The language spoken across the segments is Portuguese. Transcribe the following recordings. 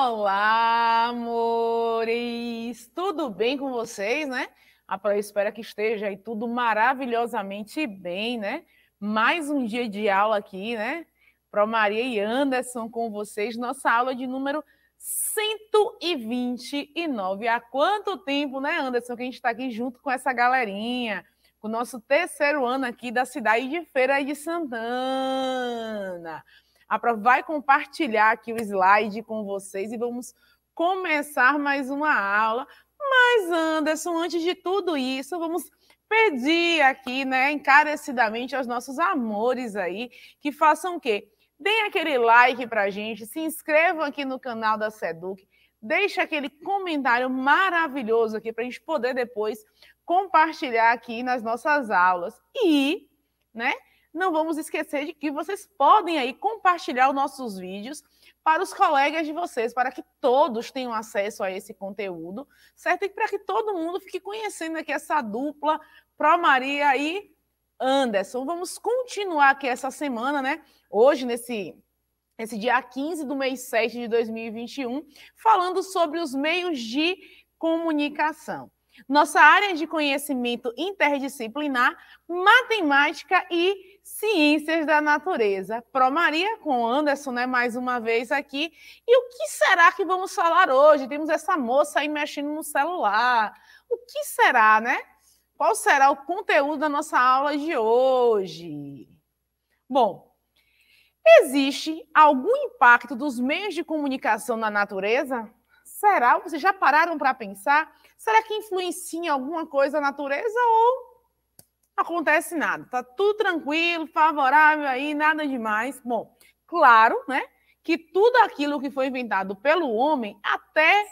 Olá, amores! Tudo bem com vocês, né? Ah, eu espero que esteja aí tudo maravilhosamente bem, né? Mais um dia de aula aqui, né? Pro Maria e Anderson com vocês, nossa aula de número 129. Há quanto tempo, né, Anderson, que a gente está aqui junto com essa galerinha, com o nosso terceiro ano aqui da cidade de Feira de Santana. A Pro vai compartilhar aqui o slide com vocês e vamos começar mais uma aula. Mas, Anderson, antes de tudo isso, vamos pedir aqui, né, encarecidamente aos nossos amores aí, que façam o quê? Deem aquele like pra gente, se inscrevam aqui no canal da Seduc, deixe aquele comentário maravilhoso aqui para a gente poder depois compartilhar aqui nas nossas aulas. E, né, não vamos esquecer de que vocês podem aí compartilhar os nossos vídeos para os colegas de vocês, para que todos tenham acesso a esse conteúdo, certo? E para que todo mundo fique conhecendo aqui essa dupla Pro Maria e Anderson. Vamos continuar aqui essa semana, né? Hoje, nesse esse dia 15 do mês 7 de 2021, falando sobre os meios de comunicação. Nossa área de conhecimento interdisciplinar, matemática e Ciências da Natureza. Pro Maria com Anderson, né, mais uma vez aqui. E o que será que vamos falar hoje? Temos essa moça aí mexendo no celular. O que será, né? Qual será o conteúdo da nossa aula de hoje? Bom, existe algum impacto dos meios de comunicação na natureza? Será? Vocês já pararam para pensar? Será que influencia em alguma coisa a natureza ou acontece nada, tá tudo tranquilo, favorável aí, nada demais. Bom, claro, né, que tudo aquilo que foi inventado pelo homem, até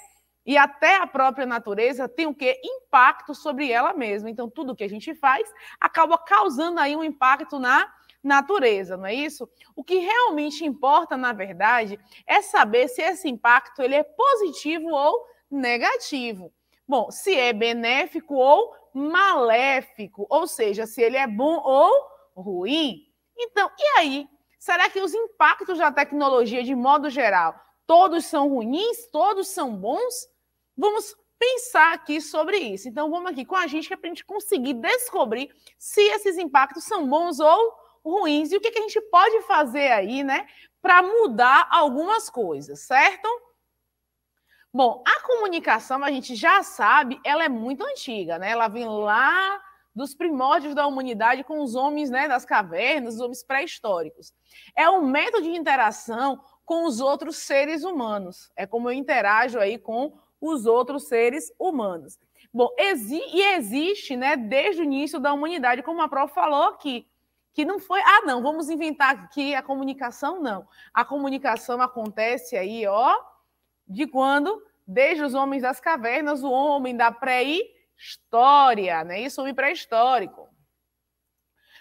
e até a própria natureza tem o que impacto sobre ela mesma. Então tudo que a gente faz acaba causando aí um impacto na natureza, não é isso? O que realmente importa, na verdade, é saber se esse impacto ele é positivo ou negativo. Bom, se é benéfico ou maléfico, ou seja, se ele é bom ou ruim. Então, e aí? Será que os impactos da tecnologia, de modo geral, todos são ruins? Todos são bons? Vamos pensar aqui sobre isso. Então, vamos aqui com a gente, que é para a gente conseguir descobrir se esses impactos são bons ou ruins e o que, que a gente pode fazer aí, né, para mudar algumas coisas, certo? Bom, a comunicação, a gente já sabe, ela é muito antiga, né? Ela vem lá dos primórdios da humanidade com os homens né, das cavernas, os homens pré-históricos. É um método de interação com os outros seres humanos. É como eu interajo aí com os outros seres humanos. Bom, exi e existe, né, desde o início da humanidade, como a Prof falou aqui, que não foi, ah, não, vamos inventar aqui a comunicação, não. A comunicação acontece aí, ó, de quando desde os homens das cavernas, o homem da pré-história, né? Isso, homem pré-histórico.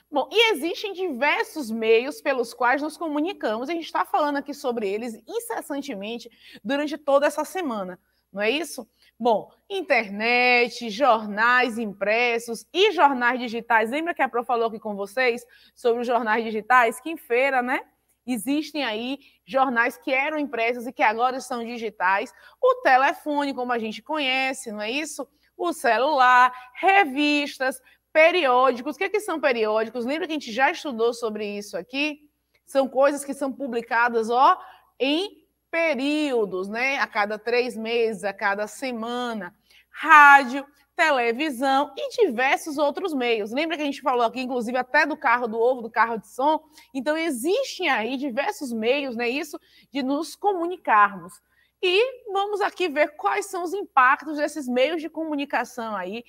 Bom, e existem diversos meios pelos quais nos comunicamos, a gente está falando aqui sobre eles incessantemente durante toda essa semana, não é isso? Bom, internet, jornais impressos e jornais digitais. Lembra que a Pro falou aqui com vocês sobre os jornais digitais? Que em feira, né? Existem aí jornais que eram impressos e que agora são digitais. O telefone, como a gente conhece, não é isso? O celular, revistas, periódicos. O que, é que são periódicos? Lembra que a gente já estudou sobre isso aqui? São coisas que são publicadas ó, em períodos, né? A cada três meses, a cada semana. Rádio, televisão e diversos outros meios. Lembra que a gente falou aqui, inclusive, até do carro do ovo, do carro de som? Então, existem aí diversos meios, né? Isso de nos comunicarmos. E vamos aqui ver quais são os impactos desses meios de comunicação aí,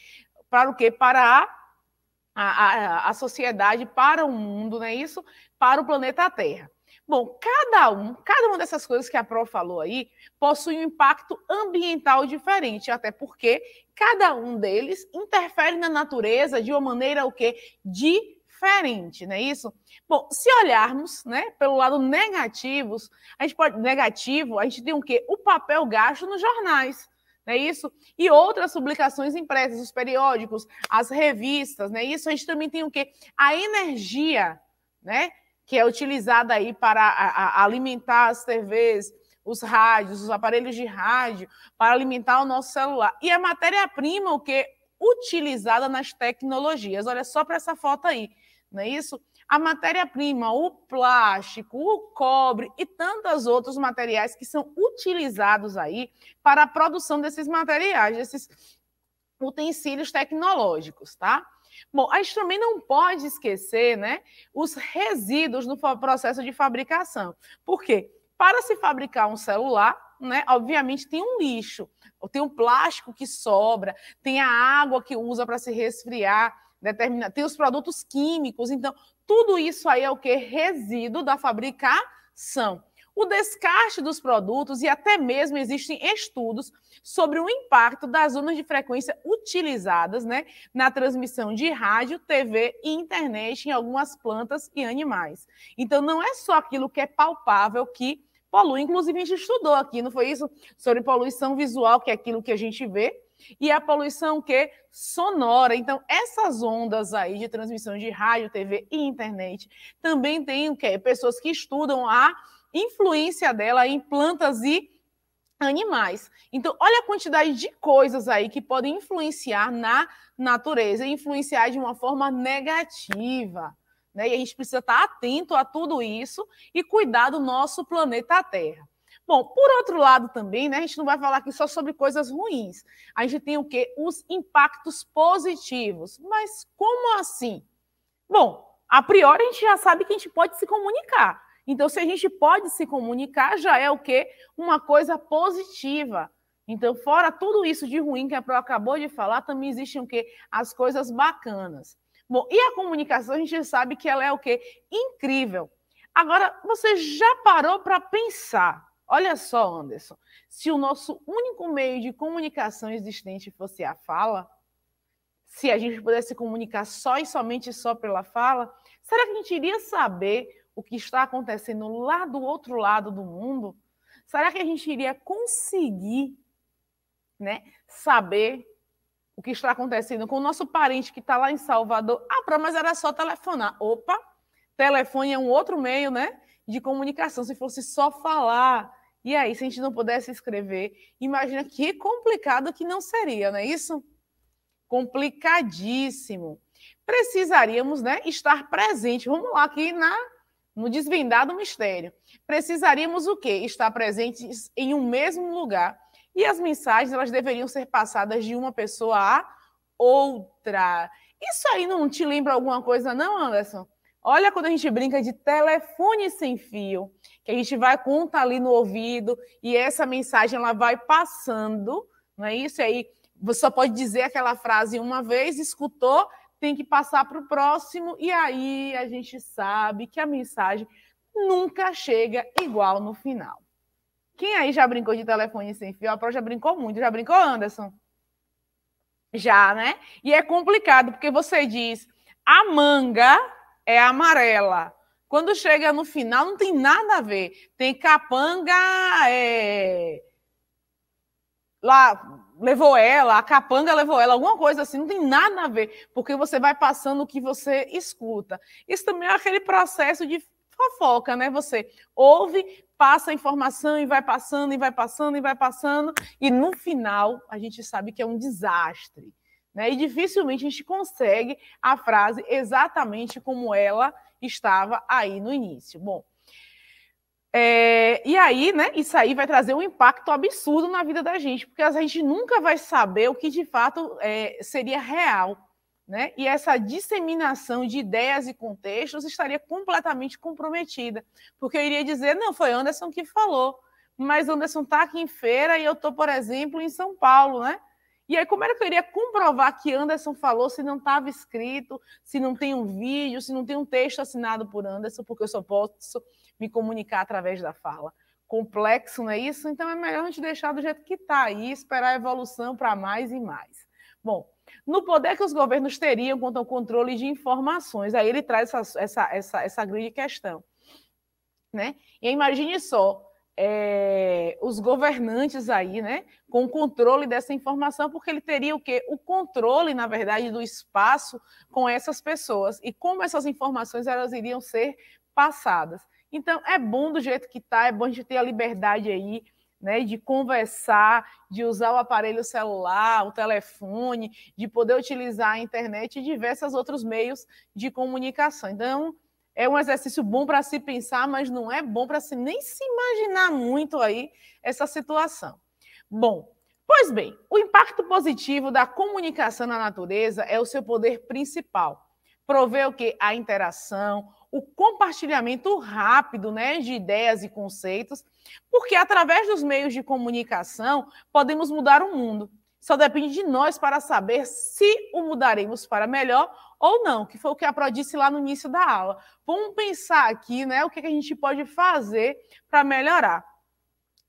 para o quê? Para a, a, a, sociedade, para o mundo, não é isso? Para o planeta Terra. Bom, cada um, cada uma dessas coisas que a Pro falou aí possui um impacto ambiental diferente, até porque cada um deles interfere na natureza de uma maneira o quê? Diferente, não é isso? Bom, se olharmos, né, pelo lado negativos, a gente pode negativo, a gente tem o quê? O papel gasto nos jornais não é isso? E outras publicações impressas, os periódicos, as revistas, não é isso? A gente também tem o quê? A energia, né? que é utilizada aí para a, a alimentar as TVs, os rádios, os aparelhos de rádio, para alimentar o nosso celular. E a é matéria-prima, o que? Utilizada nas tecnologias. Olha só para essa foto aí, não é isso? A matéria-prima, o plástico, o cobre e tantos outros materiais que são utilizados aí para a produção desses materiais, desses utensílios tecnológicos, tá? Bom, a gente também não pode esquecer né, os resíduos no processo de fabricação. Por quê? Para se fabricar um celular, né, obviamente tem um lixo, tem um plástico que sobra, tem a água que usa para se resfriar, determina, tem os produtos químicos. Então, tudo isso aí é o que? Resíduo da fabricação o descarte dos produtos e até mesmo existem estudos sobre o impacto das zonas de frequência utilizadas né, na transmissão de rádio, TV e internet em algumas plantas e animais. Então, não é só aquilo que é palpável que polui. Inclusive, a gente estudou aqui, não foi isso? Sobre poluição visual, que é aquilo que a gente vê, e a poluição que sonora. Então, essas ondas aí de transmissão de rádio, TV e internet também tem o que Pessoas que estudam a influência dela em plantas e animais. Então, olha a quantidade de coisas aí que podem influenciar na natureza, influenciar de uma forma negativa. Né? E a gente precisa estar atento a tudo isso e cuidar do nosso planeta Terra. Bom, por outro lado também, né, a gente não vai falar aqui só sobre coisas ruins. A gente tem o quê? Os impactos positivos. Mas como assim? Bom, a priori a gente já sabe que a gente pode se comunicar. Então, se a gente pode se comunicar, já é o quê? Uma coisa positiva. Então, fora tudo isso de ruim que a Pro acabou de falar, também existem o quê? As coisas bacanas. Bom, e a comunicação a gente sabe que ela é o quê? Incrível. Agora, você já parou para pensar? Olha só, Anderson, se o nosso único meio de comunicação existente fosse a fala, se a gente pudesse comunicar só e somente só pela fala, será que a gente iria saber o que está acontecendo lá do outro lado do mundo, será que a gente iria conseguir né, saber o que está acontecendo com o nosso parente que está lá em Salvador? Ah, pra, mas era só telefonar. Opa, telefone é um outro meio né, de comunicação, se fosse só falar. E aí, se a gente não pudesse escrever, imagina que complicado que não seria, não é isso? Complicadíssimo precisaríamos né, estar presente. Vamos lá, aqui na no desvendar do mistério. Precisaríamos o quê? Estar presentes em um mesmo lugar. E as mensagens elas deveriam ser passadas de uma pessoa a outra. Isso aí não te lembra alguma coisa, não, Anderson? Olha quando a gente brinca de telefone sem fio, que a gente vai conta ali no ouvido e essa mensagem ela vai passando, não é isso? E aí você só pode dizer aquela frase uma vez, escutou, tem que passar para o próximo, e aí a gente sabe que a mensagem nunca chega igual no final. Quem aí já brincou de telefone sem fio? A Pro já brincou muito, já brincou, Anderson? Já, né? E é complicado, porque você diz a manga é amarela. Quando chega no final, não tem nada a ver. Tem capanga, é... lá, levou ela, a capanga levou ela, alguma coisa assim, não tem nada a ver, porque você vai passando o que você escuta. Isso também é aquele processo de fofoca, né? Você ouve, passa a informação e vai passando, e vai passando, e vai passando, e no final a gente sabe que é um desastre. Né? E dificilmente a gente consegue a frase exatamente como ela estava aí no início. Bom, é, e aí, né, isso aí vai trazer um impacto absurdo na vida da gente, porque a gente nunca vai saber o que de fato é, seria real. Né? E essa disseminação de ideias e contextos estaria completamente comprometida, porque eu iria dizer, não, foi Anderson que falou, mas Anderson está aqui em feira e eu estou, por exemplo, em São Paulo, né? E aí, como era que eu iria comprovar que Anderson falou se não estava escrito, se não tem um vídeo, se não tem um texto assinado por Anderson, porque eu só posso me comunicar através da fala. Complexo, não é isso? Então é melhor a gente deixar do jeito que está e esperar a evolução para mais e mais. Bom, no poder que os governos teriam quanto ao controle de informações, aí ele traz essa, essa, essa, essa grande questão. Né? E imagine só, é, os governantes aí, né, com o controle dessa informação, porque ele teria o quê? O controle, na verdade, do espaço com essas pessoas e como essas informações elas iriam ser passadas. Então, é bom do jeito que está, é bom a gente ter a liberdade aí, né, de conversar, de usar o aparelho celular, o telefone, de poder utilizar a internet e diversos outros meios de comunicação. Então, é um exercício bom para se pensar, mas não é bom para se nem se imaginar muito aí essa situação. Bom, pois bem, o impacto positivo da comunicação na natureza é o seu poder principal. Prover o que? A interação, o compartilhamento rápido né, de ideias e conceitos, porque através dos meios de comunicação podemos mudar o mundo. Só depende de nós para saber se o mudaremos para melhor ou não, que foi o que a Pro disse lá no início da aula. Vamos pensar aqui né, o que a gente pode fazer para melhorar.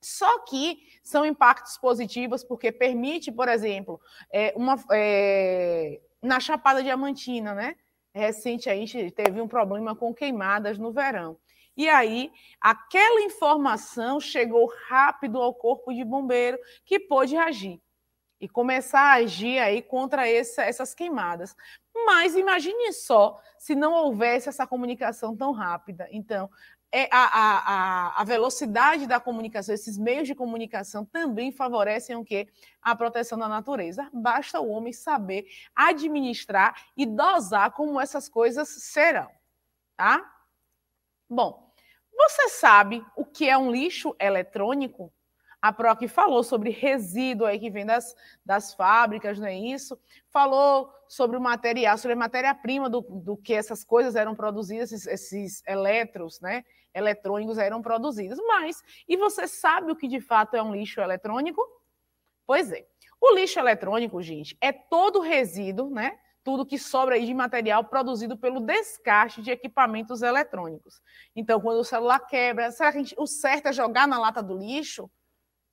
Só que são impactos positivos, porque permite, por exemplo, é, uma, é, na Chapada Diamantina, né? recente, a gente teve um problema com queimadas no verão. E aí, aquela informação chegou rápido ao corpo de bombeiro, que pôde agir e começar a agir aí contra essas queimadas. Mas imagine só se não houvesse essa comunicação tão rápida. Então, é a, a, a velocidade da comunicação, esses meios de comunicação também favorecem o quê? A proteção da natureza. Basta o homem saber administrar e dosar como essas coisas serão, tá? Bom, você sabe o que é um lixo eletrônico? A PROC falou sobre resíduo aí que vem das, das fábricas, não é isso? Falou sobre o material, sobre a matéria-prima do, do que essas coisas eram produzidas, esses, esses né? Eletrônicos eram produzidos. Mas, e você sabe o que de fato é um lixo eletrônico? Pois é. O lixo eletrônico, gente, é todo resíduo, né? tudo que sobra aí de material produzido pelo descarte de equipamentos eletrônicos. Então, quando o celular quebra, será que gente, o certo é jogar na lata do lixo?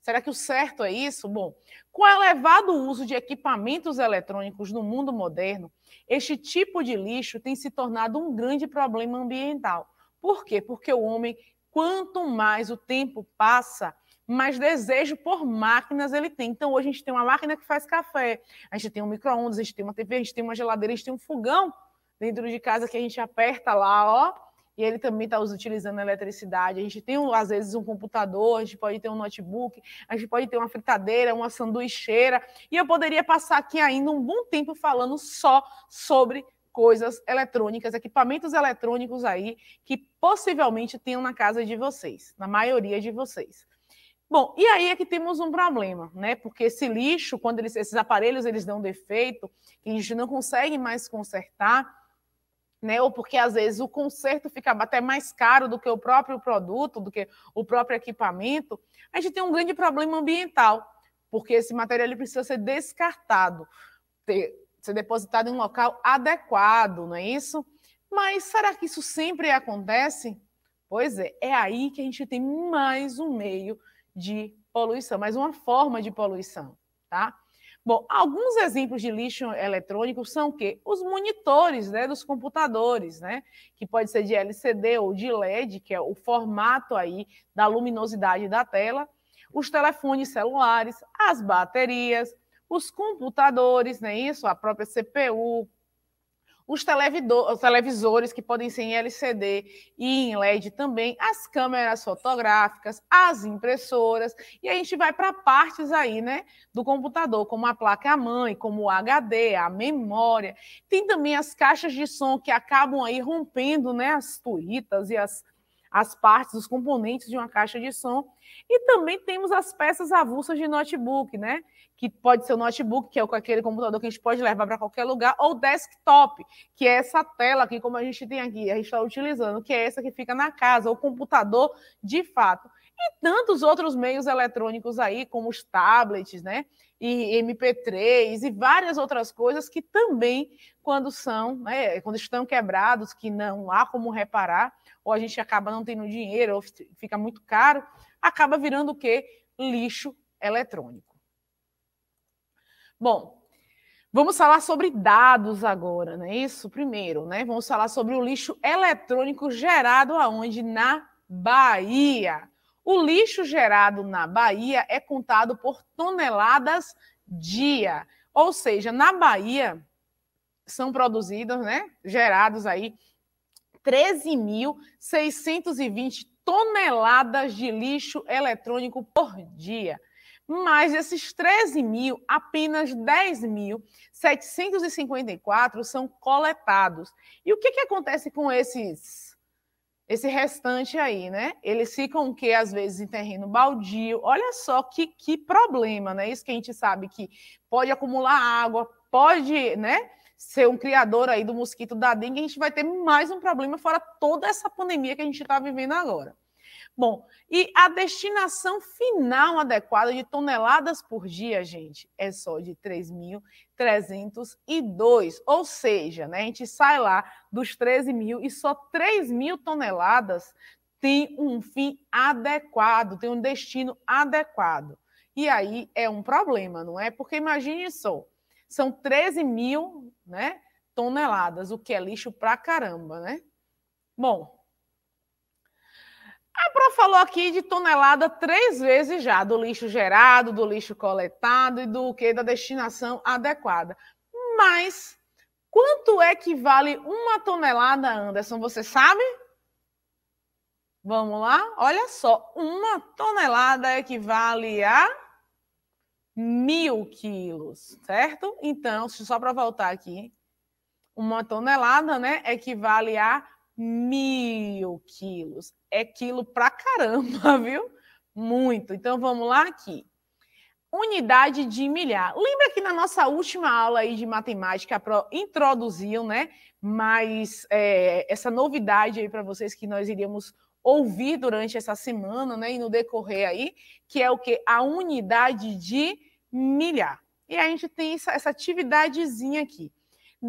Será que o certo é isso? Bom, com o elevado uso de equipamentos eletrônicos no mundo moderno, este tipo de lixo tem se tornado um grande problema ambiental. Por quê? Porque o homem, quanto mais o tempo passa, mais desejo por máquinas ele tem. Então, hoje a gente tem uma máquina que faz café, a gente tem um micro-ondas, a gente tem uma TV, a gente tem uma geladeira, a gente tem um fogão dentro de casa que a gente aperta lá, ó, e ele também está utilizando a eletricidade. A gente tem, às vezes, um computador, a gente pode ter um notebook, a gente pode ter uma fritadeira, uma sanduicheira, e eu poderia passar aqui ainda um bom tempo falando só sobre coisas eletrônicas, equipamentos eletrônicos aí que possivelmente tenham na casa de vocês, na maioria de vocês. Bom, e aí é que temos um problema, né? Porque esse lixo, quando eles, esses aparelhos eles dão defeito, que a gente não consegue mais consertar, né? Ou porque às vezes o conserto fica até mais caro do que o próprio produto, do que o próprio equipamento, a gente tem um grande problema ambiental, porque esse material ele precisa ser descartado, ter, ser depositado em um local adequado, não é isso? Mas será que isso sempre acontece? Pois é, é aí que a gente tem mais um meio de poluição, mais uma forma de poluição, tá? Bom, alguns exemplos de lixo eletrônico são o quê? os monitores né, dos computadores, né, que pode ser de LCD ou de LED, que é o formato aí da luminosidade da tela, os telefones celulares, as baterias, os computadores, né, isso, a própria CPU, os, televisores que podem ser em LCD e em LED também, as câmeras fotográficas, as impressoras, e a gente vai para partes aí, né, do computador, como a placa mãe, como o HD, a memória. Tem também as caixas de som que acabam aí rompendo, né, as turritas e as as partes, os componentes de uma caixa de som. E também temos as peças avulsas de notebook, né? Que pode ser o notebook, que é aquele computador que a gente pode levar para qualquer lugar, ou desktop, que é essa tela aqui, como a gente tem aqui, a gente está utilizando, que é essa que fica na casa, o computador de fato e tantos outros meios eletrônicos aí, como os tablets, né? E MP3 e várias outras coisas que também, quando são, né, quando estão quebrados, que não há como reparar, ou a gente acaba não tendo dinheiro, ou fica muito caro, acaba virando o quê? Lixo eletrônico. Bom, Vamos falar sobre dados agora, não é isso? Primeiro, né? Vamos falar sobre o lixo eletrônico gerado aonde? Na Bahia. O lixo gerado na Bahia é contado por toneladas dia. Ou seja, na Bahia são produzidos, né, gerados aí 13.620 toneladas de lixo eletrônico por dia. Mas esses 13 mil, apenas 10.754 são coletados. E o que, que acontece com esses esse restante aí, né? Eles ficam o quê? Às vezes em terreno baldio. Olha só que, que problema, né? Isso que a gente sabe que pode acumular água, pode, né? Ser um criador aí do mosquito da dengue, a gente vai ter mais um problema fora toda essa pandemia que a gente está vivendo agora. Bom, e a destinação final adequada de toneladas por dia, gente, é só de 3.302. Ou seja, né, a gente sai lá dos 13 mil e só 3 mil toneladas tem um fim adequado, tem um destino adequado. E aí é um problema, não é? Porque imagine só, são 13 mil né, toneladas, o que é lixo pra caramba, né? Bom, a Pro falou aqui de tonelada três vezes já, do lixo gerado, do lixo coletado e do que da destinação adequada. Mas quanto é que vale uma tonelada, Anderson? Você sabe? Vamos lá? Olha só, uma tonelada equivale é a mil quilos, certo? Então, só para voltar aqui, uma tonelada, né, equivale é a mil quilos. É quilo pra caramba, viu? Muito. Então vamos lá aqui. Unidade de milhar. Lembra que na nossa última aula aí de matemática introduziu né? Mas é, essa novidade aí para vocês que nós iríamos ouvir durante essa semana, né? E no decorrer aí, que é o que a unidade de milhar. E a gente tem essa, essa atividadezinha aqui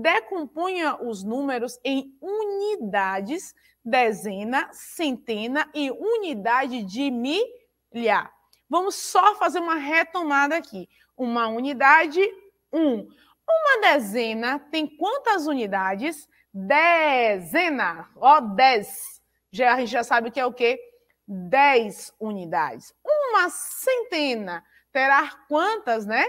decompunha os números em unidades, dezena, centena e unidade de milhar. Vamos só fazer uma retomada aqui. Uma unidade, um. Uma dezena tem quantas unidades? Dezena, ó, dez. Já, a gente já sabe que é o quê? Dez unidades. Uma centena terá quantas, né?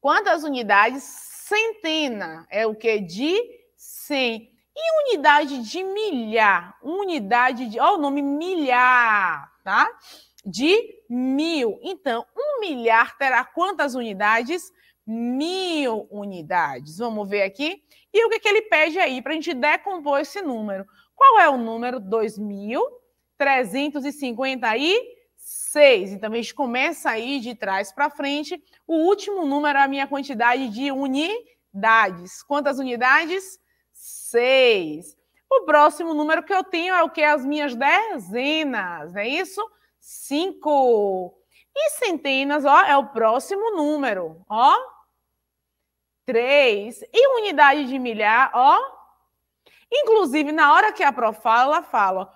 Quantas unidades? Centena é o que? De 100. E unidade de milhar? Unidade de. Olha o nome milhar, tá? De mil. Então, um milhar terá quantas unidades? Mil unidades. Vamos ver aqui. E o que, que ele pede aí para a gente decompor esse número? Qual é o número? 2.350 e 6. Então a gente começa aí de trás para frente. O último número é a minha quantidade de unidades. Quantas unidades? 6. O próximo número que eu tenho é o que? As minhas dezenas, não é isso? 5. E centenas, ó, é o próximo número, ó. 3. E unidade de milhar, ó. Inclusive, na hora que a Pro fala, ela fala,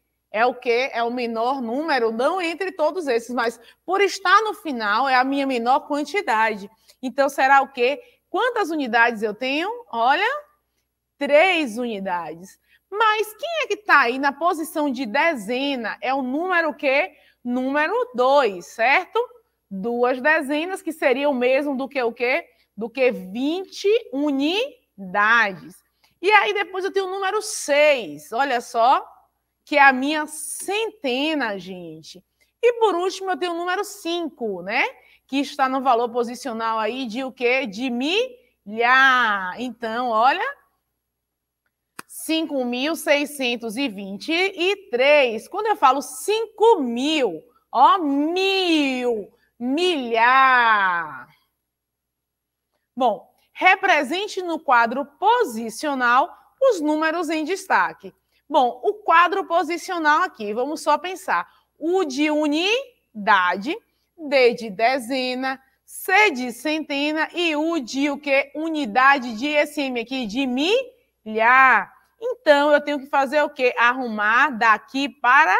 é o que é o menor número, não entre todos esses, mas por estar no final é a minha menor quantidade. Então será o que? Quantas unidades eu tenho? Olha, três unidades. Mas quem é que está aí na posição de dezena? É o número que? Número 2, certo? Duas dezenas, que seria o mesmo do que o que Do que 20 unidades. E aí depois eu tenho o número 6, olha só, que é a minha centena, gente. E por último, eu tenho o número 5, né? Que está no valor posicional aí de o quê? De milhar. Então, olha, 5.623. Quando eu falo 5 mil, ó, mil, milhar. Bom, represente no quadro posicional os números em destaque. Bom, o quadro posicional aqui, vamos só pensar. U de unidade, D de dezena, C de centena e U de o quê? Unidade de SM aqui, de milhar. Então, eu tenho que fazer o quê? Arrumar daqui para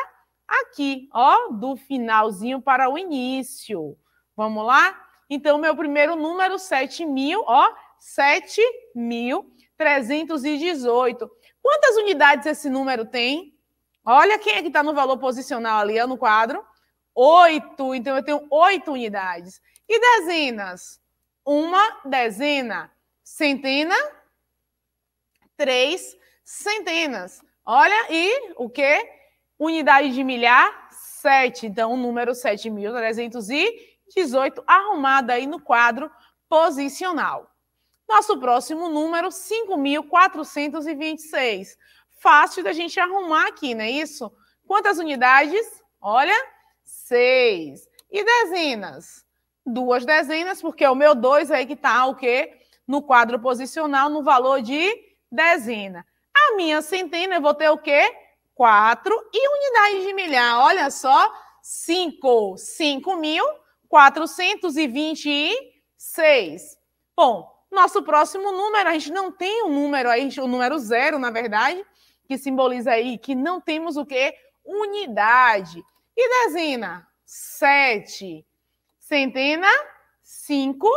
aqui, ó, do finalzinho para o início. Vamos lá? Então, meu primeiro número, 7.000, ó, 7.318. Quantas unidades esse número tem? Olha quem é que está no valor posicional ali, no quadro. Oito. Então, eu tenho oito unidades. E dezenas? Uma dezena. Centena? Três centenas. Olha, e o quê? Unidade de milhar, sete. Então, o número 7.318 arrumado aí no quadro posicional. Nosso próximo número, 5.426. Fácil da gente arrumar aqui, não é isso? Quantas unidades? Olha, seis. E dezenas? Duas dezenas, porque é o meu dois aí que está o quê? No quadro posicional, no valor de dezena. A minha centena, eu vou ter o quê? Quatro. E unidade de milhar, olha só, cinco. Cinco mil, quatrocentos e vinte e seis. Bom, nosso próximo número, a gente não tem um número, a gente, o número zero, na verdade, que simboliza aí que não temos o quê? Unidade. E dezena? Sete. Centena? Cinco.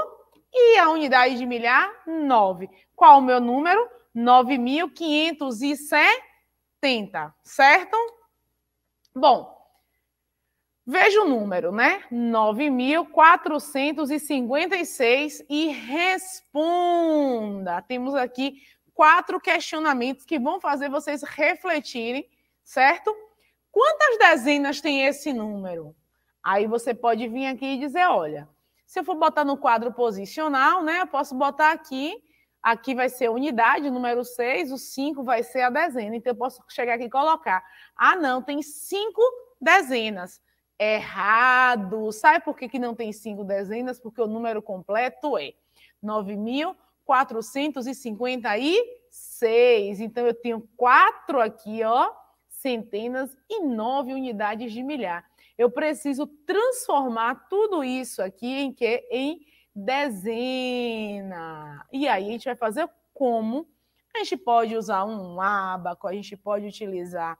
E a unidade de milhar? Nove. Qual o meu número? 9.570, certo? Bom, Veja o número, né? 9.456 e responda. Temos aqui quatro questionamentos que vão fazer vocês refletirem, certo? Quantas dezenas tem esse número? Aí você pode vir aqui e dizer, olha, se eu for botar no quadro posicional, né? Eu posso botar aqui, aqui vai ser a unidade, número 6, o 5 vai ser a dezena. Então eu posso chegar aqui e colocar, ah não, tem cinco dezenas errado. Sabe por que, que não tem cinco dezenas? Porque o número completo é 9.456. Então, eu tenho quatro aqui, ó, centenas e nove unidades de milhar. Eu preciso transformar tudo isso aqui em que? Em dezena. E aí, a gente vai fazer como? A gente pode usar um abaco, a gente pode utilizar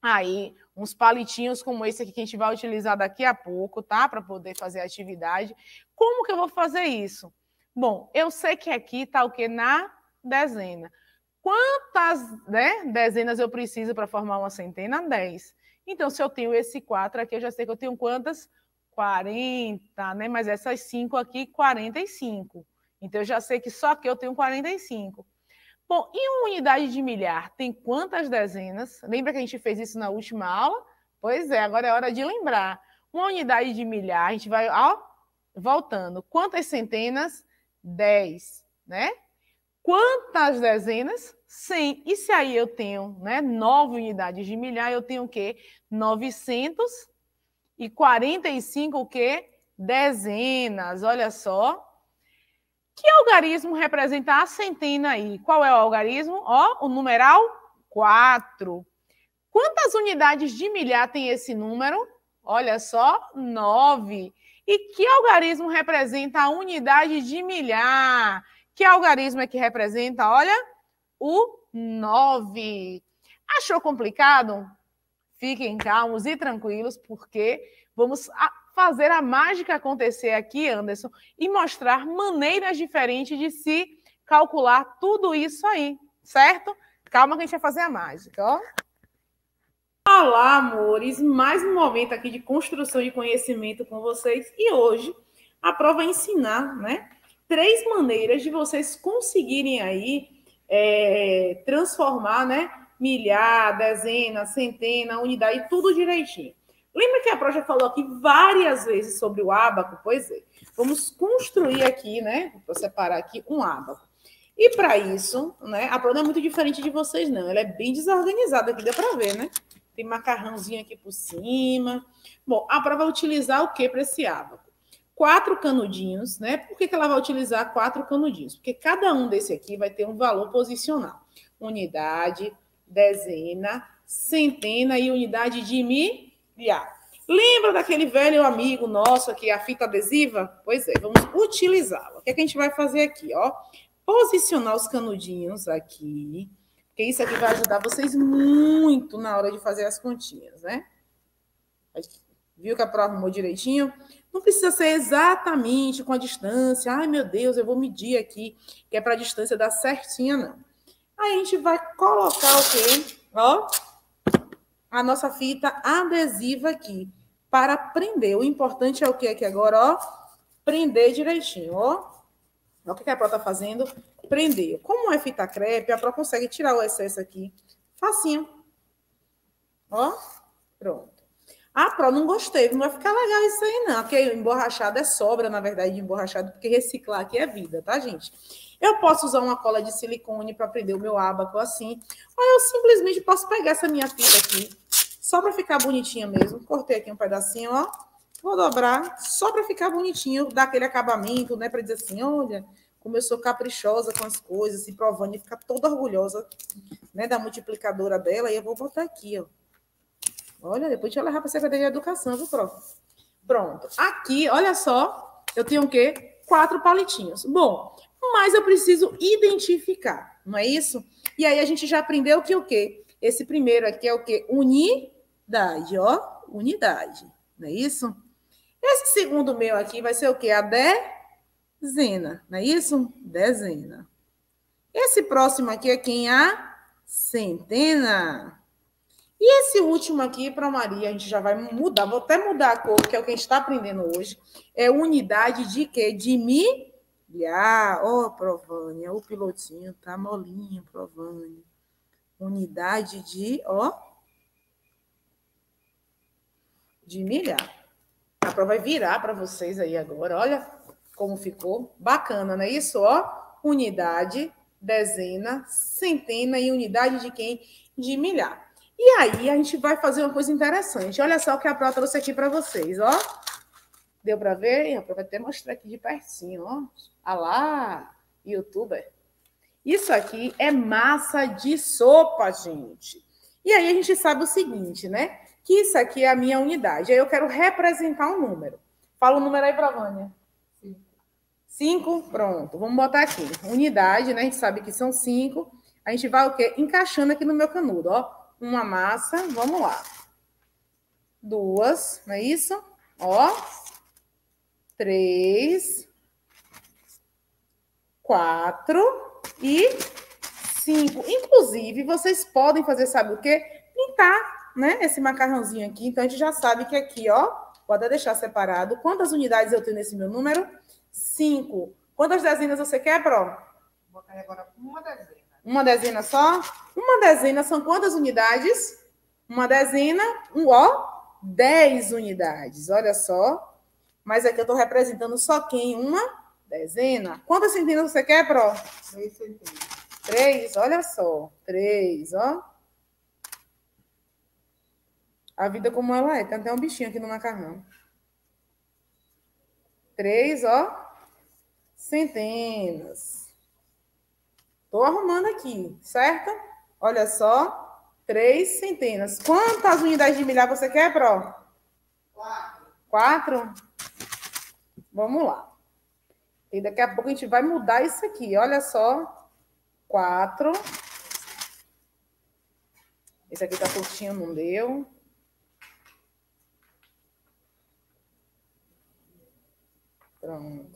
aí uns palitinhos como esse aqui que a gente vai utilizar daqui a pouco, tá? Para poder fazer a atividade. Como que eu vou fazer isso? Bom, eu sei que aqui está o que? Na dezena. Quantas né, dezenas eu preciso para formar uma centena? 10. Então, se eu tenho esse 4 aqui, eu já sei que eu tenho quantas? 40, né? Mas essas 5 aqui, 45. Então, eu já sei que só que eu tenho 45. Bom, e uma unidade de milhar tem quantas dezenas? Lembra que a gente fez isso na última aula? Pois é, agora é hora de lembrar. Uma unidade de milhar, a gente vai, ó, voltando. Quantas centenas? 10, né? Quantas dezenas? 100. E se aí eu tenho né, 9 unidades de milhar, eu tenho o quê? 945 o quê? Dezenas. Olha só. Que algarismo representa a centena aí? Qual é o algarismo? Ó, o numeral 4. Quantas unidades de milhar tem esse número? Olha só, 9. E que algarismo representa a unidade de milhar? Que algarismo é que representa? Olha, o 9. Achou complicado? Fiquem calmos e tranquilos, porque vamos fazer a mágica acontecer aqui, Anderson, e mostrar maneiras diferentes de se calcular tudo isso aí, certo? Calma que a gente vai fazer a mágica, ó. Olá, amores! Mais um momento aqui de construção de conhecimento com vocês. E hoje a prova é ensinar, né? Três maneiras de vocês conseguirem aí é, transformar, né? Milhar, dezena, centena, unidade, tudo direitinho. Lembra que a Pro já falou aqui várias vezes sobre o ábaco? Pois é. Vamos construir aqui, né? Vou separar aqui um ábaco. E para isso, né? A Pro não é muito diferente de vocês, não. Ela é bem desorganizada, aqui, deu para ver, né? Tem macarrãozinho aqui por cima. Bom, a Pro vai utilizar o que para esse ábaco? Quatro canudinhos, né? Por que, que ela vai utilizar quatro canudinhos? Porque cada um desse aqui vai ter um valor posicional. Unidade, dezena, centena e unidade de mil criar. Lembra daquele velho amigo nosso aqui, é a fita adesiva? Pois é, vamos utilizá-la. O que, é que a gente vai fazer aqui, ó? Posicionar os canudinhos aqui, porque isso aqui vai ajudar vocês muito na hora de fazer as continhas, né? Viu que a prova arrumou direitinho? Não precisa ser exatamente com a distância. Ai, meu Deus, eu vou medir aqui, que é para a distância dar certinha, não. Aí a gente vai colocar o quê? Ó, a nossa fita adesiva aqui para prender. O importante é o que aqui agora, ó? Prender direitinho, ó. É o que a Pro tá fazendo? Prender. Como é fita crepe, a Pro consegue tirar o excesso aqui facinho. Ó, pronto. A Pro não gostei, não vai ficar legal isso aí não, porque emborrachado é sobra, na verdade, de emborrachado, porque reciclar aqui é vida, tá, gente? Eu posso usar uma cola de silicone para prender o meu abaco assim, ou eu simplesmente posso pegar essa minha fita aqui, só para ficar bonitinha mesmo. Cortei aqui um pedacinho, ó. Vou dobrar só para ficar bonitinho, dar aquele acabamento, né? Para dizer assim, olha, como eu sou caprichosa com as coisas, se assim, provando e ficar toda orgulhosa, né? Da multiplicadora dela. E eu vou botar aqui, ó. Olha, depois deixa eu levar para a Secretaria de Educação, viu, prof? Pronto. Aqui, olha só, eu tenho o quê? Quatro palitinhos. Bom, mas eu preciso identificar, não é isso? E aí a gente já aprendeu que o quê? Esse primeiro aqui é o quê? Unir unidade, ó, unidade, não é isso? Esse segundo meu aqui vai ser o quê? A dezena, não é isso? Dezena. Esse próximo aqui é quem? A centena. E esse último aqui, para Maria, a gente já vai mudar, vou até mudar a cor, que é o que a gente está aprendendo hoje. É unidade de quê? De milhar. ó oh, Provânia, o pilotinho tá molinho, Provânia. Unidade de, ó, oh, de milhar. A prova vai virar para vocês aí agora. Olha como ficou. Bacana, não é isso? Ó, unidade, dezena, centena e unidade de quem? De milhar. E aí a gente vai fazer uma coisa interessante. Olha só o que a Pró trouxe aqui para vocês, ó. Deu para ver? Eu vou até mostrar aqui de pertinho, ó. Ah lá, youtuber. Isso aqui é massa de sopa, gente. E aí a gente sabe o seguinte, né? que isso aqui é a minha unidade. Aí eu quero representar um número. Fala o um número aí para Vânia. Cinco. cinco, pronto. Vamos botar aqui. Unidade, né? A gente sabe que são cinco. A gente vai o quê? Encaixando aqui no meu canudo, ó. Uma massa, vamos lá. Duas, não é isso? Ó. Três. Quatro. E cinco. Inclusive, vocês podem fazer, sabe o quê? Pintar né, esse macarrãozinho aqui. Então, a gente já sabe que aqui, ó, vou até deixar separado. Quantas unidades eu tenho nesse meu número? Cinco. Quantas dezenas você quer, Pro? Vou botar agora uma dezena. Uma dezena só? Uma dezena são quantas unidades? Uma dezena, um ó, dez unidades. Olha só. Mas aqui é eu estou representando só quem? Uma dezena. Quantas centenas você quer, Pro? Três centenas. Três, olha só. Três, ó. A vida como ela é. Tem até um bichinho aqui no macarrão. Três, ó. Centenas. Tô arrumando aqui, certo? Olha só. Três centenas. Quantas unidades de milhar você quer, Pro? Quatro. Quatro? Vamos lá. E daqui a pouco a gente vai mudar isso aqui. Olha só. Quatro. Esse aqui tá curtinho, não deu. Pronto.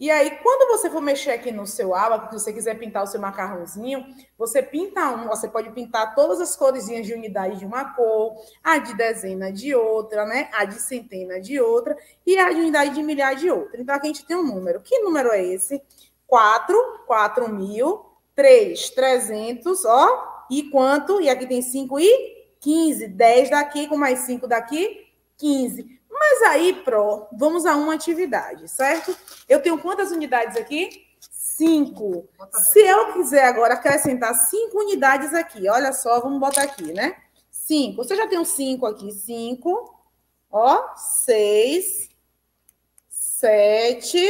E aí, quando você for mexer aqui no seu ábaco, que você quiser pintar o seu macarrãozinho, você pinta um, você pode pintar todas as cores de unidade de uma cor, a de dezena de outra, né? A de centena de outra e a de unidade de milhar de outra. Então, aqui a gente tem um número. Que número é esse? 4, 4 mil, 3, 300, ó. E quanto? E aqui tem 5 e 15. 10 daqui com mais 5 daqui, 15. Mas aí, Pro, vamos a uma atividade, certo? Eu tenho quantas unidades aqui? Cinco. Se eu quiser agora acrescentar cinco unidades aqui, olha só, vamos botar aqui, né? Cinco. Você já tem um cinco aqui. Cinco. Ó, seis. Sete.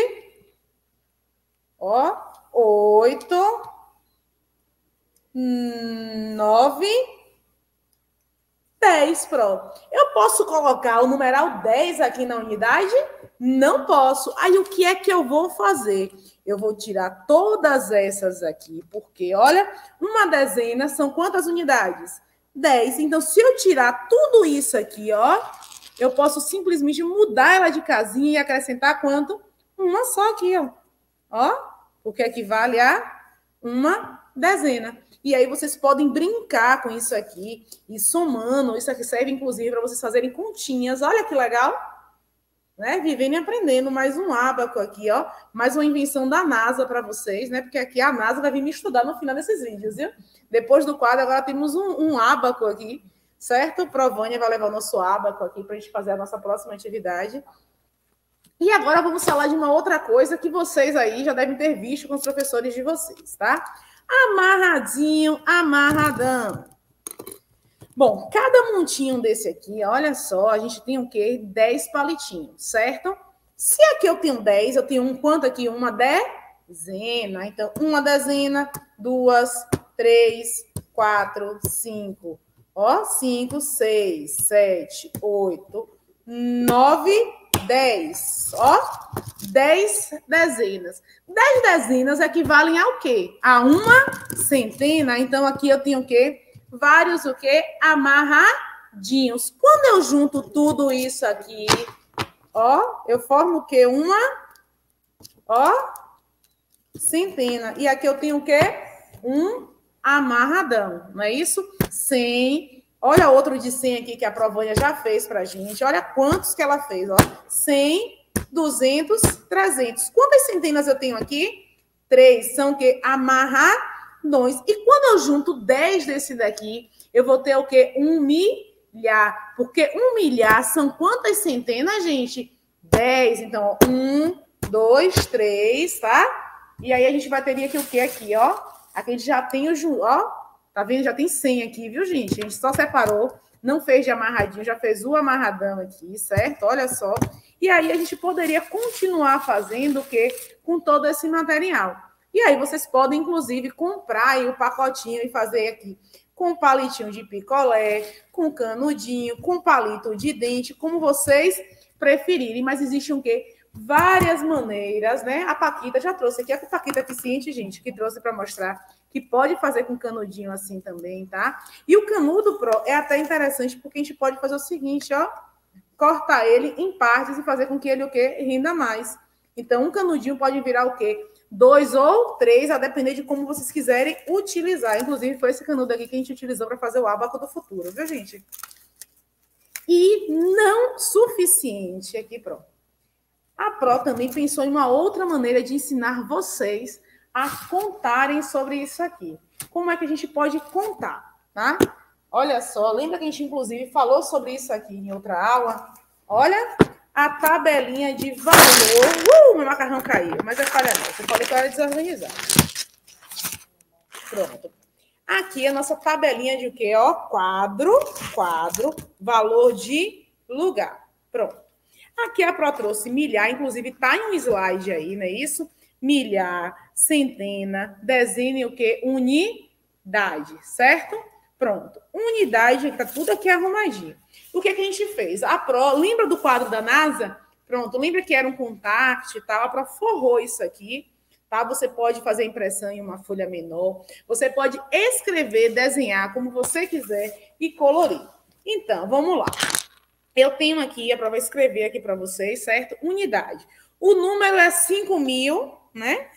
Ó, oito. Hum, nove 10 Pro. Eu posso colocar o numeral 10 aqui na unidade? Não posso. Aí o que é que eu vou fazer? Eu vou tirar todas essas aqui, porque olha, uma dezena são quantas unidades? 10. Então, se eu tirar tudo isso aqui, ó, eu posso simplesmente mudar ela de casinha e acrescentar quanto? Uma só aqui, ó. Ó, o que equivale a uma dezena. E aí vocês podem brincar com isso aqui e somando. Isso aqui serve, inclusive, para vocês fazerem continhas. Olha que legal! Né? Vivendo e aprendendo mais um abaco aqui, ó. Mais uma invenção da NASA para vocês, né? Porque aqui a NASA vai vir me estudar no final desses vídeos, viu? Depois do quadro, agora temos um, um abaco aqui, certo? Provânia vai levar o nosso abaco aqui para a gente fazer a nossa próxima atividade. E agora vamos falar de uma outra coisa que vocês aí já devem ter visto com os professores de vocês, tá? amarradinho, amarradão. Bom, cada montinho desse aqui, olha só, a gente tem o quê? 10 palitinhos, certo? Se aqui eu tenho 10, eu tenho um quanto aqui? Uma dezena. Então, uma dezena, duas, três, quatro, cinco. Ó, cinco, seis, sete, oito, nove, 10, ó, 10 dezenas. 10 dezenas equivalem ao quê? A uma centena. Então, aqui eu tenho o quê? Vários o quê? Amarradinhos. Quando eu junto tudo isso aqui, ó, eu formo o quê? Uma, ó, centena. E aqui eu tenho o quê? Um amarradão, não é isso? 100 Olha outro de 100 aqui que a Provânia já fez para gente. Olha quantos que ela fez. Ó. 100, 200, 300. Quantas centenas eu tenho aqui? Três. São o que amarradões. E quando eu junto 10 desse daqui, eu vou ter o quê? Um milhar. Porque um milhar são quantas centenas, gente? 10. Então, ó, um, dois, três, tá? E aí a gente bateria aqui o quê aqui, ó? Aqui a gente já tem o... Ó, Tá vendo? Já tem 100 aqui, viu, gente? A gente só separou, não fez de amarradinho, já fez o amarradão aqui, certo? Olha só. E aí a gente poderia continuar fazendo o quê? Com todo esse material. E aí vocês podem, inclusive, comprar o pacotinho e fazer aqui com palitinho de picolé, com canudinho, com palito de dente, como vocês preferirem. Mas existe um quê? Várias maneiras, né? A Paquita já trouxe aqui, a é Paquita que ciente, gente, que trouxe para mostrar que pode fazer com canudinho assim também, tá? E o canudo pro é até interessante porque a gente pode fazer o seguinte, ó, cortar ele em partes e fazer com que ele o quê? renda mais. Então, um canudinho pode virar o quê? Dois ou três, a depender de como vocês quiserem utilizar. Inclusive, foi esse canudo aqui que a gente utilizou para fazer o abaco do futuro, viu, gente? E não suficiente aqui, pro. A Pro também pensou em uma outra maneira de ensinar vocês a contarem sobre isso aqui. Como é que a gente pode contar, tá? Olha só, lembra que a gente inclusive falou sobre isso aqui em outra aula? Olha a tabelinha de valor. Uh, meu macarrão caiu, mas é falha não. Você falei que eu era desorganizado. Pronto. Aqui a nossa tabelinha de o quê? Ó, quadro, quadro, valor de lugar. Pronto. Aqui a Pro trouxe milhar, inclusive tá em um slide aí, não é isso? Milhar, centena, dezena o quê? Unidade, certo? Pronto. Unidade, tá tudo aqui arrumadinho. O que, é que a gente fez? A Pro, lembra do quadro da NASA? Pronto, lembra que era um contact e tal? A Pro forrou isso aqui, tá? Você pode fazer impressão em uma folha menor, você pode escrever, desenhar como você quiser e colorir. Então, vamos lá. Eu tenho aqui, é a vai escrever aqui para vocês, certo? Unidade. O número é 5 mil, né?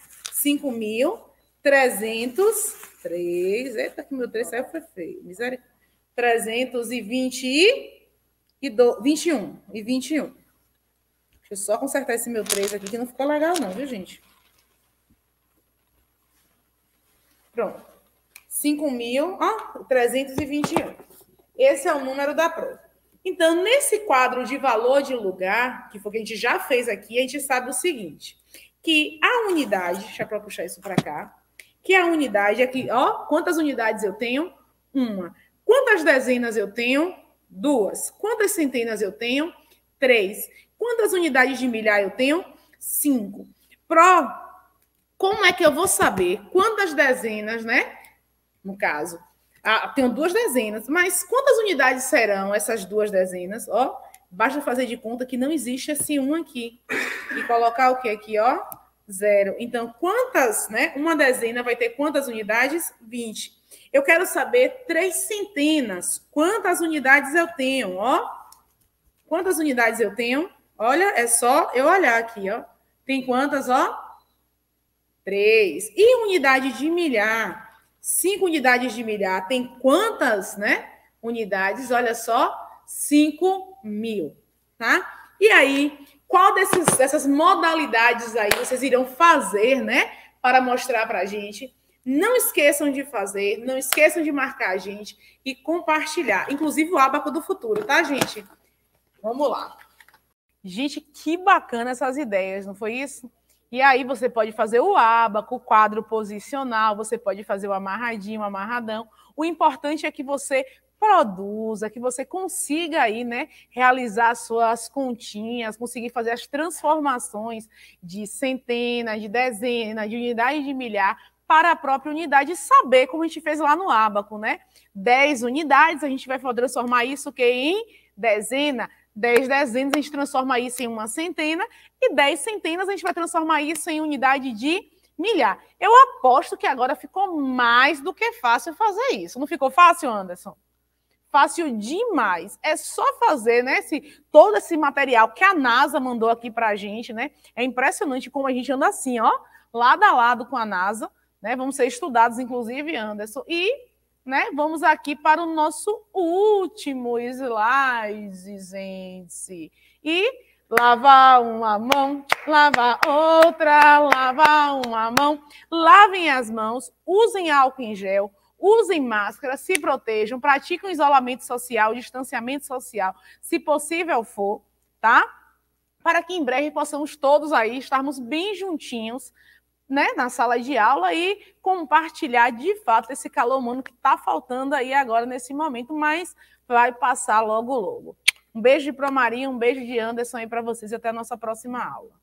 5.303. Eita, que meu 3 saiu, foi feio. Misericórdia. 321 e 21. Deixa eu só consertar esse meu 3 aqui, que não ficou legal, não, viu, gente? Pronto. 5.321. Esse é o número da prova. Então, nesse quadro de valor de lugar, que foi o que a gente já fez aqui, a gente sabe o seguinte: que a unidade, deixa eu puxar isso para cá, que a unidade aqui, ó, quantas unidades eu tenho? Uma. Quantas dezenas eu tenho? Duas. Quantas centenas eu tenho? Três. Quantas unidades de milhar eu tenho? Cinco. Pro, como é que eu vou saber quantas dezenas, né? No caso, ah, tenho duas dezenas, mas quantas unidades serão essas duas dezenas? Ó, Basta fazer de conta que não existe esse 1 aqui. E colocar o que aqui, ó? Zero. Então, quantas, né? Uma dezena vai ter quantas unidades? 20. Eu quero saber três centenas. Quantas unidades eu tenho, ó? Quantas unidades eu tenho? Olha, é só eu olhar aqui, ó. Tem quantas, ó? Três. E unidade de milhar? Cinco unidades de milhar. Tem quantas, né? Unidades, olha só. 5 mil, tá? E aí, qual desses, dessas modalidades aí vocês irão fazer, né? Para mostrar para a gente. Não esqueçam de fazer, não esqueçam de marcar a gente e compartilhar. Inclusive o Abaco do Futuro, tá, gente? Vamos lá. Gente, que bacana essas ideias, não foi isso? E aí você pode fazer o abaco, o quadro posicional, você pode fazer o amarradinho, o amarradão. O importante é que você produza, que você consiga aí, né, realizar suas continhas, conseguir fazer as transformações de centenas, de dezenas, de unidades de milhar para a própria unidade saber como a gente fez lá no Abaco, né? 10 unidades, a gente vai transformar isso que em dezena, 10 dezenas a gente transforma isso em uma centena e 10 centenas a gente vai transformar isso em unidade de milhar. Eu aposto que agora ficou mais do que fácil fazer isso. Não ficou fácil, Anderson? Fácil demais. É só fazer, né? Esse, todo esse material que a NASA mandou aqui para a gente, né? É impressionante como a gente anda assim, ó, lado a lado com a NASA, né? Vamos ser estudados, inclusive, Anderson. E, né? Vamos aqui para o nosso último slide, gente. E lavar uma mão, lavar outra, lavar uma mão. Lavem as mãos, usem álcool em gel, usem máscara, se protejam, pratiquem isolamento social, distanciamento social, se possível for, tá? Para que em breve possamos todos aí estarmos bem juntinhos, né, na sala de aula e compartilhar de fato esse calor humano que está faltando aí agora nesse momento, mas vai passar logo logo. Um beijo de Maria, um beijo de Anderson aí para vocês e até a nossa próxima aula.